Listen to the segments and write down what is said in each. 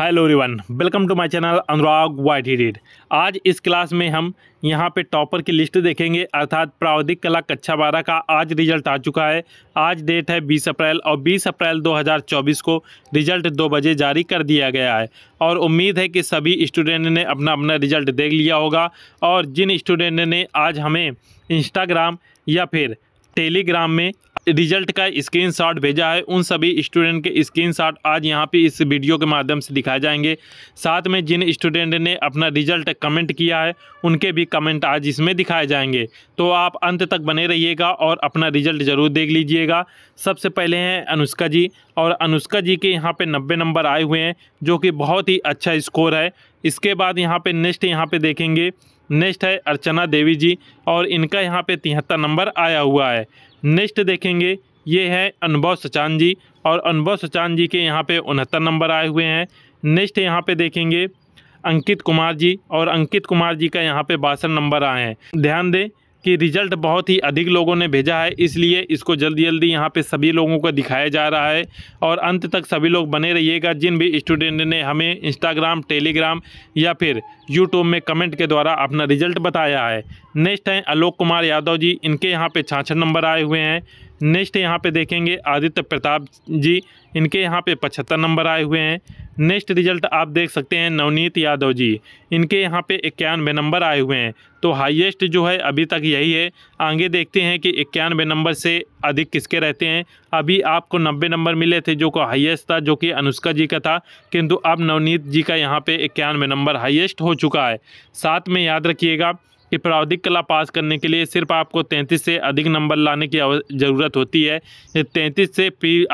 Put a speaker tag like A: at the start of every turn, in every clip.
A: hello everyone welcome to my channel Anurag वाइट हिडेड आज इस क्लास में हम यहां पे टॉपर की लिस्ट देखेंगे अर्थात प्रावधिक कला कक्षा बारह का आज रिजल्ट आ चुका है आज डेट है 20 अप्रैल और 20 अप्रैल 2024 को रिजल्ट दो बजे जारी कर दिया गया है और उम्मीद है कि सभी स्टूडेंट ने अपना अपना रिजल्ट देख लिया होगा और जिन स्टूडेंट ने आज हमें इंस्टाग्राम या फिर टेलीग्राम में रिजल्ट का स्क्रीनशॉट भेजा है उन सभी स्टूडेंट के स्क्रीनशॉट आज यहाँ पे इस वीडियो के माध्यम से दिखाए जाएंगे साथ में जिन स्टूडेंट ने अपना रिजल्ट कमेंट किया है उनके भी कमेंट आज इसमें दिखाए जाएंगे तो आप अंत तक बने रहिएगा और अपना रिजल्ट ज़रूर देख लीजिएगा सबसे पहले हैं अनुष्का जी और अनुष्का जी के यहाँ पे नब्बे नंबर आए हुए हैं जो कि बहुत ही अच्छा स्कोर है इसके बाद यहाँ पे नेक्स्ट यहाँ पे देखेंगे नेक्स्ट है अर्चना देवी जी और इनका यहाँ पे तिहत्तर नंबर आया हुआ है नेक्स्ट देखेंगे ये है अनुभव सचान जी और अनुभव सचान जी के यहाँ पे उनहत्तर नंबर आए हुए हैं नेक्स्ट यहाँ पे देखेंगे अंकित कुमार जी और अंकित कुमार जी का यहाँ पे बासठ नंबर आए हैं ध्यान दें कि रिजल्ट बहुत ही अधिक लोगों ने भेजा है इसलिए इसको जल्दी जल्दी यहाँ पे सभी लोगों को दिखाया जा रहा है और अंत तक सभी लोग बने रहिएगा जिन भी स्टूडेंट ने हमें इंस्टाग्राम टेलीग्राम या फिर यूट्यूब में कमेंट के द्वारा अपना रिजल्ट बताया है नेक्स्ट हैं आलोक कुमार यादव जी इनके यहाँ पर छाछठ नंबर आए हुए हैं नेक्स्ट यहाँ पे देखेंगे आदित्य प्रताप जी इनके यहाँ पे पचहत्तर नंबर आए हुए हैं नेक्स्ट रिजल्ट आप देख सकते हैं नवनीत यादव जी इनके यहाँ पे इक्यानवे नंबर आए हुए हैं तो हाईएस्ट जो है अभी तक यही है आगे देखते हैं कि इक्यानवे नंबर से अधिक किसके रहते हैं अभी आपको नब्बे नंबर मिले थे जो को हाईएस्ट था जो कि अनुष्का जी का था किंतु अब नवनीत जी का यहाँ पे इक्यानवे नंबर हाइएस्ट हो चुका है साथ में याद रखिएगा कि प्रावधिक कला पास करने के लिए सिर्फ आपको तैंतीस से अधिक नंबर लाने की ज़रूरत होती है तैंतीस से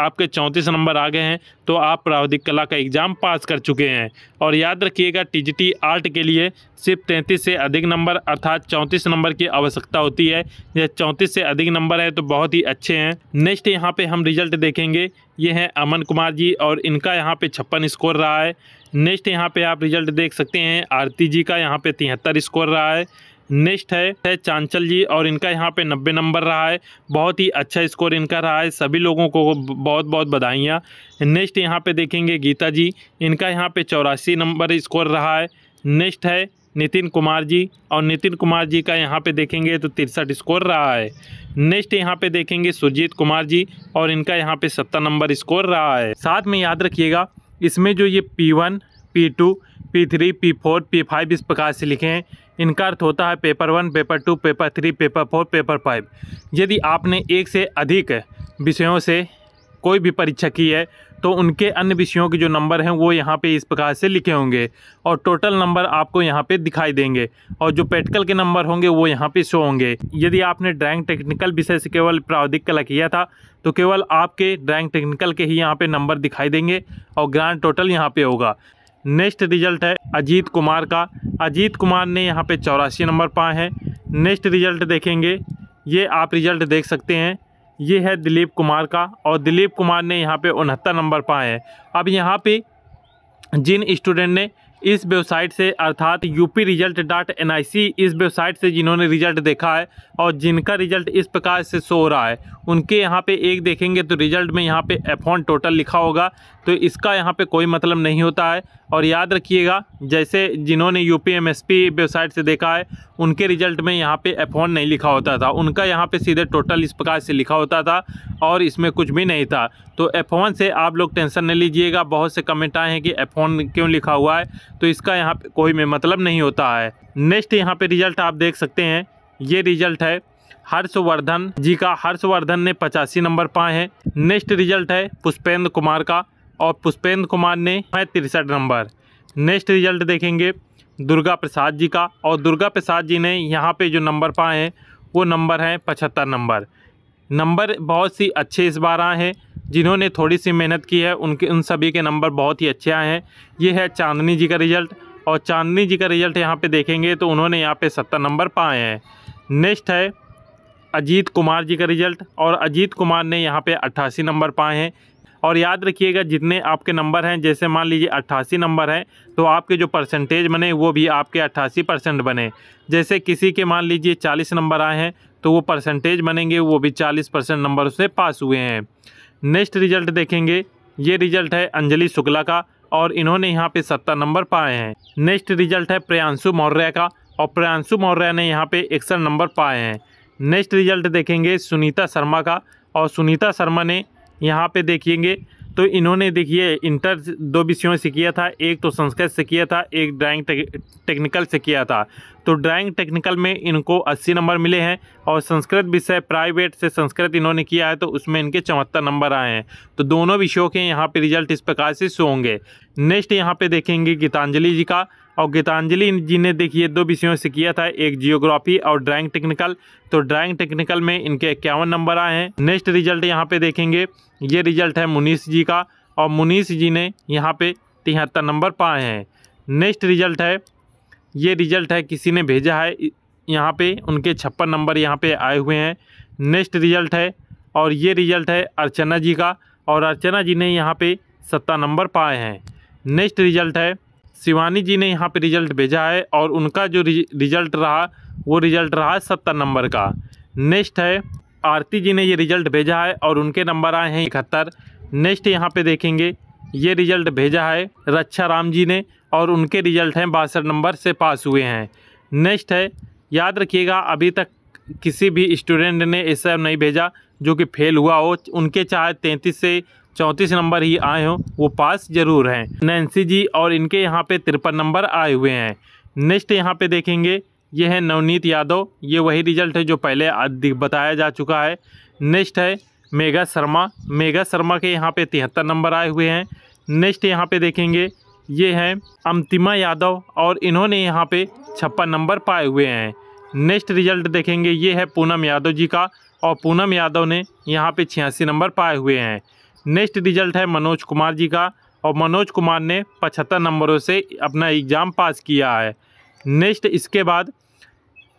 A: आपके चौंतीस नंबर आ गए हैं तो आप प्रावधिक कला का एग्ज़ाम पास कर चुके हैं और याद रखिएगा टीजीटी आर्ट के लिए सिर्फ तैंतीस से अधिक नंबर अर्थात चौंतीस नंबर की आवश्यकता होती है यह चौंतीस से अधिक नंबर है तो बहुत ही अच्छे हैं नेक्स्ट यहाँ पर हम रिजल्ट देखेंगे ये हैं अमन कुमार जी और इनका यहाँ पर छप्पन स्कोर रहा है नेक्स्ट यहाँ पे आप रिजल्ट देख सकते हैं आरती जी का यहाँ पे तिहत्तर स्कोर रहा है नेक्स्ट है, है चांचल जी और इनका यहाँ पे नब्बे नंबर रहा है बहुत ही अच्छा स्कोर इनका रहा है सभी लोगों को बहुत बहुत बधाइयाँ नेक्स्ट यहाँ पे देखेंगे गीता जी इनका यहाँ पे चौरासी नंबर स्कोर रहा है नेक्स्ट है नितिन कुमार जी और नितिन कुमार जी का यहाँ पे देखेंगे तो तिरसठ स्कोर रहा है नेक्स्ट यहाँ पे देखेंगे सुरजीत कुमार जी और इनका यहाँ पे सत्तर नंबर स्कोर रहा है साथ में याद रखिएगा इसमें जो ये P one P two P three P four P five इस प्रकार से लिखे हैं इनका अर्थ होता है paper one paper two paper three paper four paper five यदि आपने एक से अधिक विषयों से कोई भी परीक्षा की है तो उनके अन्य विषयों के जो नंबर हैं वो यहाँ पे इस प्रकार से लिखे होंगे और टोटल नंबर आपको यहाँ पे दिखाई देंगे और जो प्रैक्टिकल के नंबर होंगे वो यहाँ पे शो होंगे यदि आपने ड्राइंग टेक्निकल विषय से केवल प्रावधिक कला किया था तो केवल आपके ड्राइंग टेक्निकल के ही यहाँ पर नंबर दिखाई देंगे और ग्रांड टोटल यहाँ पर होगा नेक्स्ट रिजल्ट है अजीत कुमार का अजीत कुमार ने यहाँ पर चौरासी नंबर पाए हैं नेक्स्ट रिजल्ट देखेंगे ये आप रिजल्ट देख सकते हैं ये है दिलीप कुमार का और दिलीप कुमार ने यहाँ पे उनहत्तर नंबर पाए हैं अब यहाँ पे जिन स्टूडेंट ने इस वेबसाइट से अर्थात UP result dot N I C इस वेबसाइट से जिन्होंने रिजल्ट देखा है और जिनका रिजल्ट इस प्रकार से शो हो रहा है उनके यहाँ पे एक देखेंगे तो रिजल्ट में यहाँ पे एफॉन टोटल लिखा होगा तो इसका यहाँ पे कोई मतलब नहीं होता है और याद रखिएगा जैसे जिन्होंने U P M S P website से देखा है उनके रिजल्ट में यहाँ पे एफॉन नहीं लिखा होता था उनका यहाँ पे सीधे टोटल इस प्रकार से लिखा होता था और इसमें कुछ भी नहीं था तो एफॉन से आप लोग टेंशन नहीं लीजिएगा बहुत से कमेंट आए हैं कि एफॉन क्यों लिखा हुआ है तो इसका यहाँ पे कोई में मतलब नहीं होता है नेक्स्ट यहाँ पे रिजल्ट आप देख सकते हैं ये रिजल्ट है हर्षवर्धन जी का हर्षवर्धन ने पचासी नंबर पाए हैं नेक्स्ट रिजल्ट है पुष्पेंद्र कुमार का और पुष्पेंद्र कुमार ने है तिरसठ नंबर नेक्स्ट रिजल्ट देखेंगे दुर्गा प्रसाद जी का और दुर्गा प्रसाद जी ने यहाँ पे जो नंबर पाए हैं वो नंबर हैं पचहत्तर नंबर नंबर बहुत सी अच्छे इस बार आए हैं जिन्होंने थोड़ी सी मेहनत की है उनके उन सभी के नंबर बहुत ही अच्छे आए हैं ये है चांदनी जी का रिज़ल्ट और चांदनी जी का रिज़ल्ट यहाँ पे देखेंगे तो उन्होंने यहाँ पे सत्तर नंबर पाए हैं नेक्स्ट है अजीत कुमार जी का रिज़ल्ट और अजीत कुमार ने यहाँ पे अट्ठासी नंबर पाए हैं और याद रखिएगा जितने आपके नंबर हैं जैसे मान लीजिए अट्ठासी नंबर हैं तो आपके जो परसेंटेज बने वो भी आपके अट्ठासी परसेंट बने जैसे किसी के मान लीजिए चालीस नंबर आए हैं तो वो परसेंटेज बनेंगे वो भी चालीस परसेंट नंबर से पास हुए हैं नेक्स्ट रिजल्ट देखेंगे ये रिजल्ट है अंजलि शुक्ला का और इन्होंने यहाँ पे सत्तर नंबर पाए हैं नेक्स्ट रिजल्ट है प्रियांशु मौर्य का और प्रियांशु मौर्य ने यहाँ पे इकसठ नंबर पाए हैं नेक्स्ट रिजल्ट देखेंगे सुनीता शर्मा का और सुनीता शर्मा ने यहाँ पे देखेंगे तो इन्होंने देखिए इंटर दो विषयों से किया था एक तो संस्कृत से किया था एक ड्राइंग टेक्निकल से किया था तो ड्राइंग टेक्निकल में इनको 80 नंबर मिले हैं और संस्कृत विषय प्राइवेट से संस्कृत इन्होंने किया है तो उसमें इनके चौहत्तर नंबर आए हैं तो दोनों विषयों के यहाँ पे रिजल्ट इस प्रकार से शो होंगे नेक्स्ट यहाँ पे देखेंगे गीतांजलि जी का और गीतांजलि जी ने देखिए दो विषयों से किया था एक जियोग्राफी और ड्राइंग टेक्निकल तो ड्राइंग टेक्निकल में इनके इक्यावन नंबर आए हैं नेक्स्ट रिजल्ट यहाँ पे देखेंगे ये रिजल्ट है मुनीष जी का और मुनीष जी ने यहाँ पे तिहत्तर नंबर पाए हैं नेक्स्ट रिजल्ट है ये रिजल्ट है किसी ने भेजा है यहाँ पर उनके छप्पन नंबर यहाँ पर आए हुए हैं नेक्स्ट रिजल्ट है और ये रिजल्ट है अर्चना जी का और अर्चना जी ने यहाँ पर सत्तर नंबर पाए हैं नेक्स्ट रिजल्ट है शिवानी जी ने यहाँ पे रिजल्ट भेजा है और उनका जो रिजल्ट रहा वो रिजल्ट रहा सत्तर नंबर का नेक्स्ट है आरती जी ने ये रिजल्ट भेजा है और उनके नंबर आए हैं इकहत्तर नेक्स्ट यहाँ पे देखेंगे ये रिजल्ट भेजा है रक्षा राम जी ने और उनके रिजल्ट हैं बासठ नंबर से पास हुए हैं नेक्स्ट है याद रखिएगा अभी तक किसी भी स्टूडेंट ने ऐसा नहीं भेजा जो कि फेल हुआ हो उनके चाहे तैंतीस से चौंतीस नंबर ही आए हों वो पास जरूर हैं नैन्सी जी और इनके यहाँ पे तिरपन नंबर आए हुए हैं नेक्स्ट यहाँ पे देखेंगे ये है नवनीत यादव ये वही रिजल्ट है जो पहले बताया जा चुका है नेक्स्ट है मेघा शर्मा मेघा शर्मा के यहाँ पे तिहत्तर नंबर आए हुए हैं नेक्स्ट यहाँ पे देखेंगे ये हैं अंतिमा यादव और इन्होंने यहाँ पे छप्पन नंबर पाए हुए हैं नेक्स्ट रिजल्ट देखेंगे ये है पूनम यादव जी का और पूनम यादव ने यहाँ पे छियासी नंबर पाए हुए हैं नेक्स्ट रिजल्ट है मनोज कुमार जी का और मनोज कुमार ने पचहत्तर नंबरों से अपना एग्ज़ाम पास किया है नेक्स्ट इसके बाद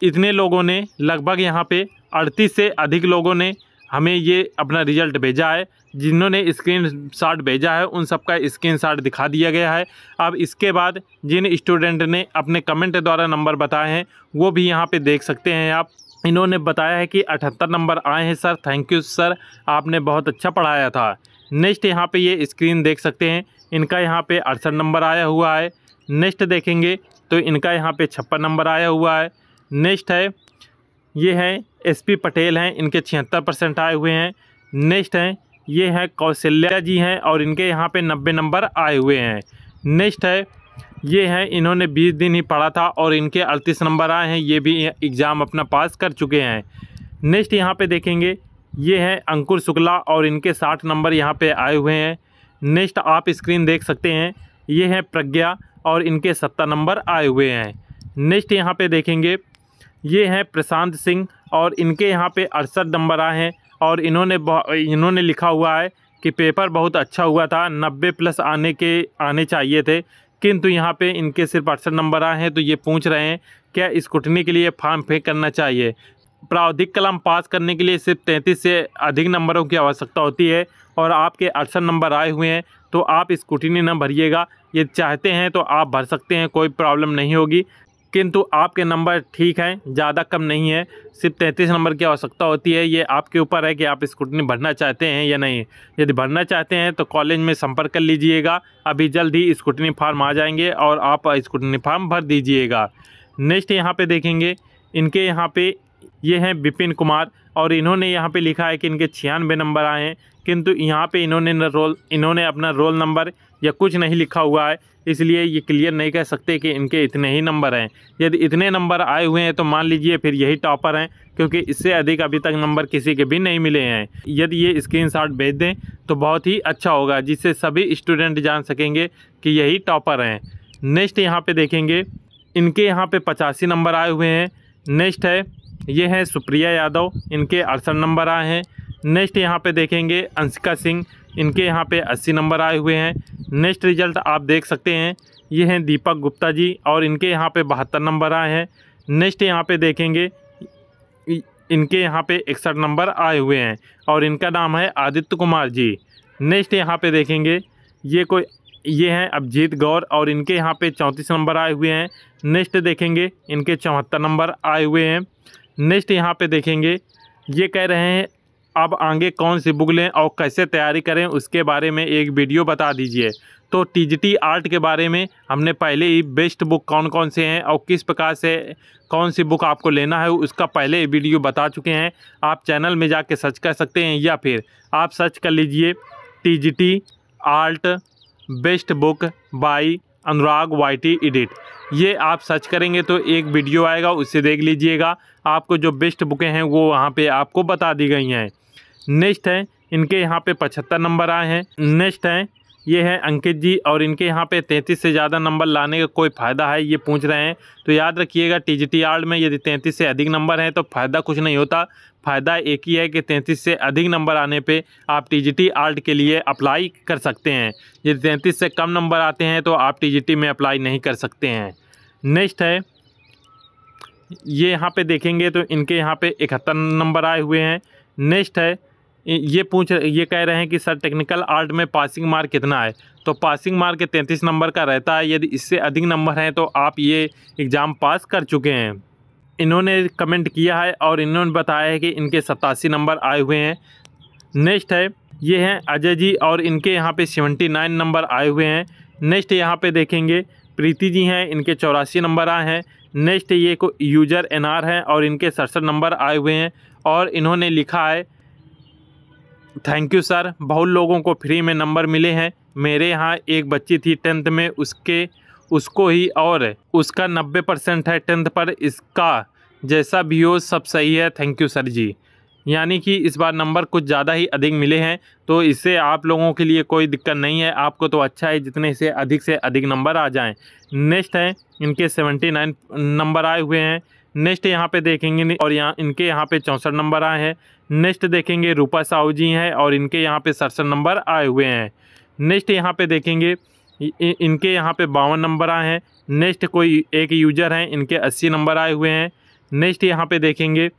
A: इतने लोगों ने लगभग यहाँ पे अड़तीस से अधिक लोगों ने हमें ये अपना रिजल्ट भेजा है जिन्होंने स्क्रीन शॉट भेजा है उन सबका स्क्रीन शॉट दिखा दिया गया है अब इसके बाद जिन स्टूडेंट ने अपने कमेंट द्वारा नंबर बताए हैं वो भी यहाँ पे देख सकते हैं आप इन्होंने बताया है कि अठहत्तर नंबर आए हैं सर थैंक यू सर आपने बहुत अच्छा पढ़ाया था नेक्स्ट यहाँ पे ये स्क्रीन देख सकते हैं इनका यहाँ पे अड़सठ नंबर आया हुआ है नेक्स्ट देखेंगे तो इनका यहाँ पे छप्पन नंबर आया हुआ है नेक्स्ट है ये हैं एसपी पटेल हैं इनके छिहत्तर परसेंट आए हुए हैं नेक्स्ट हैं ये हैं कौशल्या जी हैं और इनके यहाँ पे नब्बे नंबर आए हुए हैं नेक्स्ट है ये हैं इन्होंने बीस दिन ही पढ़ा था और इनके अड़तीस नंबर आए हैं ये भी एग्ज़ाम अपना पास कर चुके हैं नेक्स्ट यहाँ पे देखेंगे ये हैं अंकुर शुक्ला और इनके साठ नंबर यहाँ पे आए हुए हैं नेक्स्ट आप स्क्रीन देख सकते हैं ये हैं प्रज्ञा और इनके सत्तर नंबर आए हुए हैं नेक्स्ट यहाँ पे देखेंगे ये हैं प्रशांत सिंह और इनके यहाँ पे अड़सठ नंबर आए हैं और इन्होंने इन्होंने लिखा हुआ है कि पेपर बहुत अच्छा हुआ था नब्बे प्लस आने के आने चाहिए थे किंतु यहाँ पे इनके सिर्फ अड़सठ नंबर आए हैं तो ये पूछ रहे हैं क्या स्कूटनी के लिए फार्म फेंक करना चाहिए प्रावधिक कलम पास करने के लिए सिर्फ तैंतीस से अधिक नंबरों की आवश्यकता होती है और आपके अड़सठ नंबर आए हुए हैं तो आप स्कूटनी न भरिएगा ये चाहते हैं तो आप भर सकते हैं कोई प्रॉब्लम नहीं होगी किंतु आपके नंबर ठीक हैं ज़्यादा कम नहीं है सिर्फ तैंतीस नंबर की आवश्यकता होती है ये आपके ऊपर है कि आप स्कूटनी भरना चाहते हैं या नहीं यदि भरना चाहते हैं तो कॉलेज में संपर्क कर लीजिएगा अभी जल्द ही स्कूटनी फार्म आ जाएंगे और आप स्कूटनी फार्म भर दीजिएगा नेक्स्ट यहाँ पे देखेंगे इनके यहाँ पे ये हैं विपिन कुमार और इन्होंने यहाँ पे लिखा है कि इनके छियानवे नंबर आए हैं किंतु यहाँ पे इन्होंने रोल इन्होंने अपना रोल नंबर या कुछ नहीं लिखा हुआ है इसलिए ये क्लियर नहीं कह सकते कि इनके इतने ही नंबर हैं यदि इतने नंबर आए हुए हैं तो मान लीजिए फिर यही टॉपर हैं क्योंकि इससे अधिक अभी तक नंबर किसी के भी नहीं मिले हैं यदि ये शॉट भेज दें तो बहुत ही अच्छा होगा जिससे सभी स्टूडेंट जान सकेंगे कि यही टॉपर हैं नेक्स्ट यहाँ पर देखेंगे इनके यहाँ पर पचासी नंबर आए हुए हैं नेक्स्ट है ये हैं सुप्रिया यादव इनके अड़सठ नंबर आए हैं नेक्स्ट यहाँ पे देखेंगे अंशिका सिंह इनके यहाँ पे 80 नंबर आए हुए हैं नेक्स्ट रिजल्ट आप देख सकते हैं ये हैं दीपक गुप्ता जी और इनके यहाँ पे बहत्तर नंबर आए हैं नेक्स्ट यहाँ पे देखेंगे इनके यहाँ पे इकसठ नंबर आए हुए हैं और इनका नाम है आदित्य कुमार जी नेक्स्ट यहाँ पे देखेंगे ये कोई ये हैं अभिजीत गौर और इनके यहाँ पे चौंतीस नंबर आए हुए हैं नेक्स्ट देखेंगे इनके चौहत्तर नंबर आए हुए हैं नेक्स्ट यहाँ पे देखेंगे ये कह रहे हैं अब आगे कौन सी बुक लें और कैसे तैयारी करें उसके बारे में एक वीडियो बता दीजिए तो टी आर्ट के बारे में हमने पहले ही बेस्ट बुक कौन कौन से हैं और किस प्रकार से कौन सी बुक आपको लेना है उसका पहले वीडियो बता चुके हैं आप चैनल में कर सर्च कर सकते हैं या फिर आप सर्च कर लीजिए T art best book by Anurag वाइटी एडिट ये आप सर्च करेंगे तो एक वीडियो आएगा उससे देख लीजिएगा आपको जो बेस्ट बुकें हैं वो वहाँ पे आपको बता दी गई हैं नेक्स्ट हैं इनके यहाँ पे पचहत्तर नंबर आए हैं नेक्स्ट हैं ये हैं अंकित जी और इनके यहाँ पे तैंतीस से ज़्यादा नंबर लाने का कोई फ़ायदा है ये पूछ रहे हैं तो याद रखिएगा टी जी में यदि तैंतीस से अधिक नंबर हैं तो फ़ायदा कुछ नहीं होता फ़ायदा एक ही है कि तैंतीस से अधिक नंबर आने पे आप टीजीटी आर्ट के लिए अप्लाई कर सकते हैं यदि तैंतीस से कम नंबर आते हैं तो आप टीजीटी में अप्लाई नहीं कर सकते हैं नेक्स्ट है ये यहाँ पे देखेंगे तो इनके यहाँ पे इकहत्तर नंबर आए हुए हैं नेक्स्ट है ये पूछ ये कह रहे हैं कि सर टेक्निकल आर्ट में पासिंग मार्क कितना है तो पासिंग मार्क तैंतीस नंबर का रहता है यदि इससे अधिक नंबर हैं तो आप ये एग्ज़ाम पास कर चुके हैं इन्होंने कमेंट किया है और इन्होंने बताया है कि इनके सतासी नंबर आए हुए हैं नेक्स्ट है ये हैं अजय जी और इनके यहाँ पे सेवेंटी नाइन नंबर आए हुए हैं नेक्स्ट यहाँ पे देखेंगे प्रीति जी हैं इनके चौरासी नंबर आए हैं नेक्स्ट ये को यूजर एनआर हैं और इनके सड़सठ नंबर आए हुए हैं और इन्होंने लिखा है थैंक यू सर बहुत लोगों को फ्री में नंबर मिले हैं मेरे यहाँ एक बच्ची थी टेंथ में उसके उसको ही और उसका नब्बे परसेंट है टेंथ पर इसका जैसा भी हो सब सही है थैंक यू सर जी यानी कि इस बार नंबर कुछ ज़्यादा ही अधिक मिले हैं तो इससे आप लोगों के लिए कोई दिक्कत नहीं है आपको तो अच्छा है जितने से अधिक से अधिक नंबर आ जाएं नेक्स्ट हैं इनके सेवेंटी नाइन नंबर आए हुए हैं नेक्स्ट यहाँ पे देखेंगे और यहाँ इनके यहाँ पे चौंसठ नंबर आए हैं नेक्स्ट देखेंगे रूपा साहू जी हैं और इनके यहाँ पर सड़सठ नंबर आए हुए हैं नेक्स्ट यहाँ पर देखेंगे इनके यहाँ पे बावन नंबर आए हैं नेक्स्ट कोई एक यूजर हैं इनके अस्सी नंबर आए हुए हैं नेक्स्ट यहाँ पे देखेंगे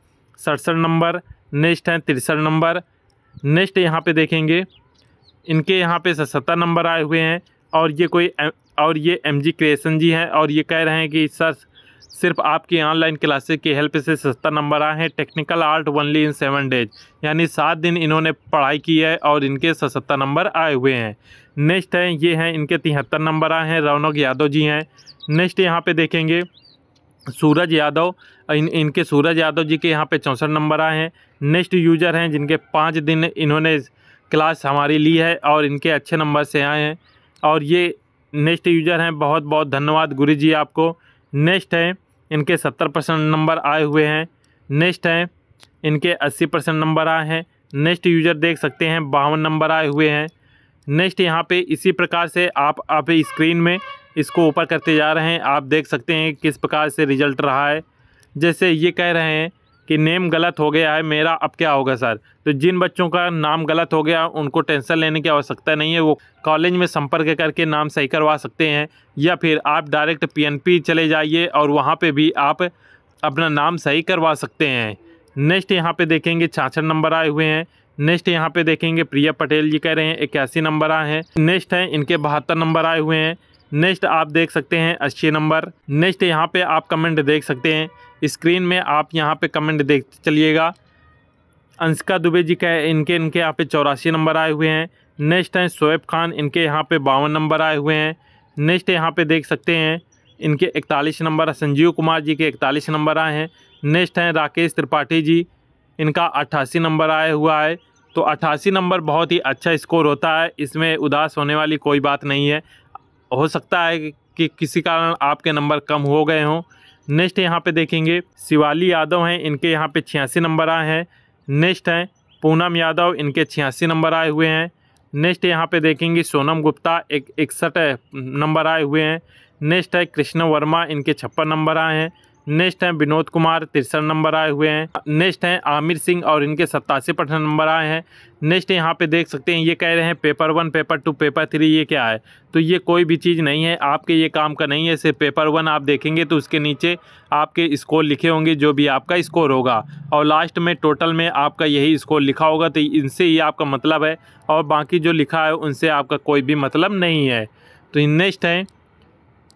A: सड़सठ नंबर नेक्स्ट हैं तिरसठ नंबर नेक्स्ट यहाँ पे देखेंगे इनके यहाँ पे सत्तर नंबर आए हुए हैं और ये कोई और ये एम जी क्रिएसन जी हैं और ये कह रहे हैं कि सर सिर्फ आपकी ऑनलाइन क्लासेस की हेल्प से सस्ता नंबर आए हैं technical art only in seven days यानी सात दिन इन्होंने पढ़ाई की है और इनके सस्ता नंबर आए हुए हैं नेक्स्ट हैं ये हैं इनके तिहत्तर नंबर आए हैं रौनक यादव जी हैं नेक्स्ट यहाँ पे देखेंगे सूरज यादव इन इनके सूरज यादव जी के यहाँ पे चौंसठ नंबर आए हैं नेक्स्ट यूज़र हैं जिनके पाँच दिन इन्होंने क्लास हमारी ली है और इनके अच्छे नंबर से आए हैं और ये नेक्स्ट यूज़र हैं बहुत बहुत धन्यवाद गुरु जी आपको नेक्स्ट हैं इनके सत्तर परसेंट नंबर आए हुए हैं नेक्स्ट हैं इनके अस्सी परसेंट नंबर आए हैं नेक्स्ट यूज़र देख सकते हैं बावन नंबर आए हुए हैं नेक्स्ट यहाँ पे इसी प्रकार से आप आप स्क्रीन में इसको ऊपर करते जा रहे हैं आप देख सकते हैं किस प्रकार से रिजल्ट रहा है जैसे ये कह रहे हैं कि नेम गलत हो गया है मेरा अब क्या होगा सर तो जिन बच्चों का नाम गलत हो गया उनको टेंशन लेने की आवश्यकता नहीं है वो कॉलेज में संपर्क करके नाम सही करवा सकते हैं या फिर आप डायरेक्ट पीएनपी चले जाइए और वहाँ पे भी आप अपना नाम सही करवा सकते हैं नेक्स्ट यहाँ पे देखेंगे छाछठ नंबर आए हुए हैं नेक्स्ट यहाँ पे देखेंगे प्रिया पटेल जी कह रहे हैं इक्यासी नंबर आए हैं नेक्स्ट हैं इनके बहत्तर नंबर आए हुए हैं नेक्स्ट आप देख सकते हैं अस्सी नंबर नेक्स्ट यहाँ पे आप कमेंट देख सकते हैं स्क्रीन में आप यहाँ पे कमेंट देख चलिएगा अंशिका दुबे जी कह इनके इनके यहाँ पे चौरासी नंबर आए हुए हैं नेक्स्ट हैं शोएब खान इनके यहाँ पर बावन नंबर आए हुए हैं नेक्स्ट यहाँ पर देख सकते हैं इनके इकतालीस नंबर संजीव कुमार जी के इकतालीस नंबर आए हैं नेक्स्ट हैं राकेश त्रिपाठी जी इनका अट्ठासी नंबर आया हुआ है तो अट्ठासी नंबर बहुत ही अच्छा स्कोर होता है इसमें उदास होने वाली कोई बात नहीं है हो सकता है कि, कि किसी कारण आपके नंबर कम हो गए हों नेक्स्ट यहाँ पे देखेंगे शिवाली यादव हैं इनके यहाँ पे छियासी नंबर आए हैं नेक्स्ट हैं पूनम यादव इनके छियासी नंबर आए हुए हैं नेक्स्ट यहाँ पे देखेंगे सोनम गुप्ता एक इकसठ नंबर आए हुए हैं नेक्स्ट है कृष्ण वर्मा इनके छप्पन नंबर आए हैं नेक्स्ट हैं विनोद कुमार तिरसठ नंबर आए हुए हैं नेक्स्ट हैं आमिर सिंह और इनके सत्तासी परसेंट नंबर आए हैं नेक्स्ट यहाँ पे देख सकते हैं ये कह रहे हैं paper one paper two paper three ये क्या है तो ये कोई भी चीज़ नहीं है आपके ये काम का नहीं है सिर्फ पेपर वन आप देखेंगे तो उसके नीचे आपके स्कोर लिखे होंगे जो भी आपका स्कोर होगा और लास्ट में टोटल में आपका यही स्कोर लिखा होगा तो इनसे ये आपका मतलब है और बाकी जो लिखा है उनसे आपका कोई भी मतलब नहीं है तो नेक्स्ट है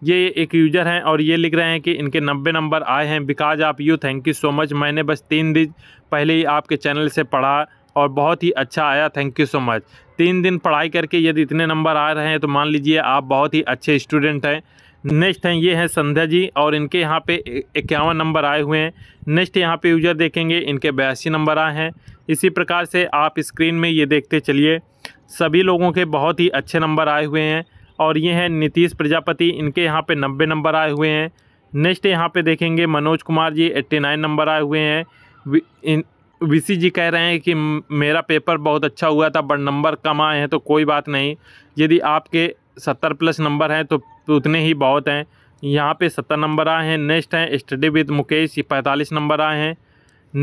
A: ये एक यूज़र हैं और ये लिख रहे हैं कि इनके नब्बे नंबर आए हैं बिकॉज आप you thank you so much मैंने बस तीन दिन पहले ही आपके चैनल से पढ़ा और बहुत ही अच्छा आया थैंक यू सो मच तीन दिन पढ़ाई करके यदि इतने नंबर आ रहे हैं तो मान लीजिए आप बहुत ही अच्छे स्टूडेंट हैं नेक्स्ट हैं ये हैं संध्या जी और इनके यहाँ पे इक्यावन नंबर आए हुए हैं नेक्स्ट यहाँ पे यूजर देखेंगे इनके बयासी नंबर आए हैं इसी प्रकार से आप स्क्रीन में ये देखते चलिए सभी लोगों के बहुत ही अच्छे नंबर आए हुए हैं और ये हैं नीतीश प्रजापति इनके यहाँ पे नब्बे नंबर आए हुए हैं नेक्स्ट यहाँ पे देखेंगे Manoj Kumar ji eighty nine number आए हुए हैं सी जी कह रहे हैं कि मेरा पेपर बहुत अच्छा हुआ था बट नंबर कम आए हैं तो कोई बात नहीं यदि आपके सत्तर प्लस नंबर हैं तो उतने ही बहुत हैं यहाँ पे सत्तर नंबर आए हैं नेक्स्ट हैं स्टडी विद मुकेश ये पैंतालीस नंबर आए हैं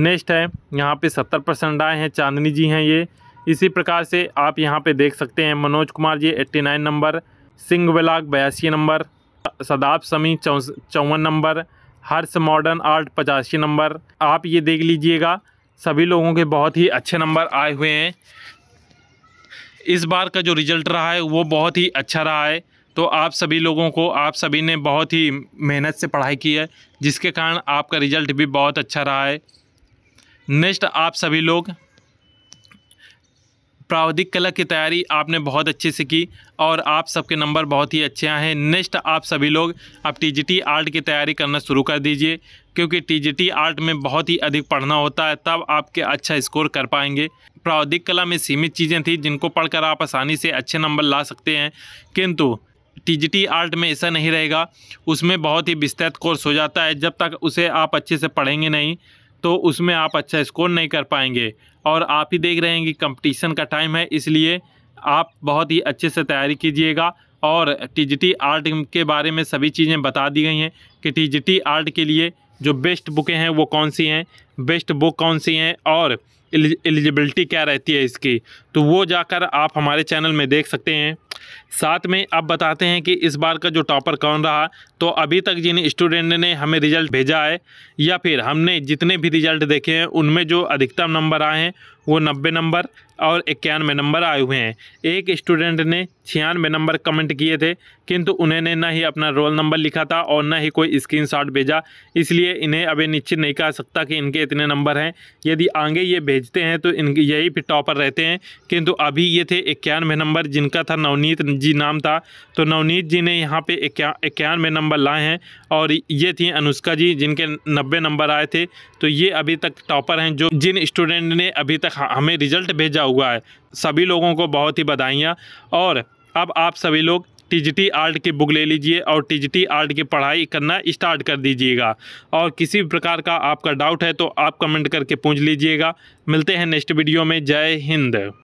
A: नेक्स्ट है यहाँ पे सत्तर परसेंट आए हैं चांदनी जी हैं ये इसी प्रकार से आप यहाँ पे देख सकते हैं Manoj Kumar ji eighty nine number Singh बिलाग बयासी नंबर सदाब समी चौवन नंबर हर्ष मॉडर्न आर्ट पचासी नंबर आप ये देख लीजिएगा सभी लोगों के बहुत ही अच्छे नंबर आए हुए हैं इस बार का जो रिज़ल्ट रहा है वो बहुत ही अच्छा रहा है तो आप सभी लोगों को आप सभी ने बहुत ही मेहनत से पढ़ाई की है जिसके कारण आपका रिज़ल्ट भी बहुत अच्छा रहा है नेक्स्ट आप सभी लोग प्रावधिक कला की तैयारी आपने बहुत अच्छे से की और आप सबके नंबर बहुत ही अच्छे आए हैं नेक्स्ट आप सभी लोग जी टीजीटी आर्ट की तैयारी करना शुरू कर दीजिए क्योंकि टीजीटी आर्ट में बहुत ही अधिक पढ़ना होता है तब आपके अच्छा स्कोर कर पाएंगे प्रावधिक कला में सीमित चीज़ें थी जिनको पढ़कर आप आसानी से अच्छे नंबर ला सकते हैं किंतु टीजीटी आर्ट में ऐसा नहीं रहेगा उसमें बहुत ही विस्तृत कोर्स हो जाता है जब तक उसे आप अच्छे से पढ़ेंगे नहीं तो उसमें आप अच्छा स्कोर नहीं कर पाएंगे और आप ही देख रहे हैं कि कंपटीशन का टाइम है इसलिए आप बहुत ही अच्छे से तैयारी कीजिएगा और टीजीटी आर्ट के बारे में सभी चीज़ें बता दी गई हैं कि टीजीटी आर्ट के लिए जो बेस्ट बुकें हैं वो कौन सी हैं बेस्ट बुक कौन सी हैं और एलिजिबिलिटी क्या रहती है इसकी तो वो जाकर आप हमारे चैनल में देख सकते हैं साथ में अब बताते हैं कि इस बार का जो टॉपर कौन रहा तो अभी तक जिन स्टूडेंट ने हमें रिजल्ट भेजा है या फिर हमने जितने भी रिजल्ट देखे हैं उनमें जो अधिकतम नंबर आए हैं वो नब्बे नंबर और इक्यानवे नंबर आए हुए हैं एक स्टूडेंट ने छियानवे नंबर कमेंट किए थे किंतु उन्होंने ना ही अपना रोल नंबर लिखा था और ना ही कोई स्क्रीनशॉट भेजा इसलिए इन्हें अभी निश्चित नहीं कह सकता कि इनके इतने नंबर हैं यदि आगे ये भेजते हैं तो इन यही फिर टॉपर रहते हैं किंतु अभी ये थे इक्यानवे नंबर जिनका था नवनीत नवनीत जी नाम था तो नवनीत जी ने यहाँ पे इक्यानवे नंबर लाए हैं और ये थी अनुष्का जी जिनके नब्बे नंबर आए थे तो ये अभी तक टॉपर हैं जो जिन स्टूडेंट ने अभी तक हमें रिजल्ट भेजा हुआ है सभी लोगों को बहुत ही बधाइयाँ और अब आप सभी लोग टी आर्ट की बुक ले लीजिए और टी आर्ट की पढ़ाई करना स्टार्ट कर दीजिएगा और किसी भी प्रकार का आपका डाउट है तो आप कमेंट करके पूछ लीजिएगा मिलते हैं नेक्स्ट वीडियो में जय हिंद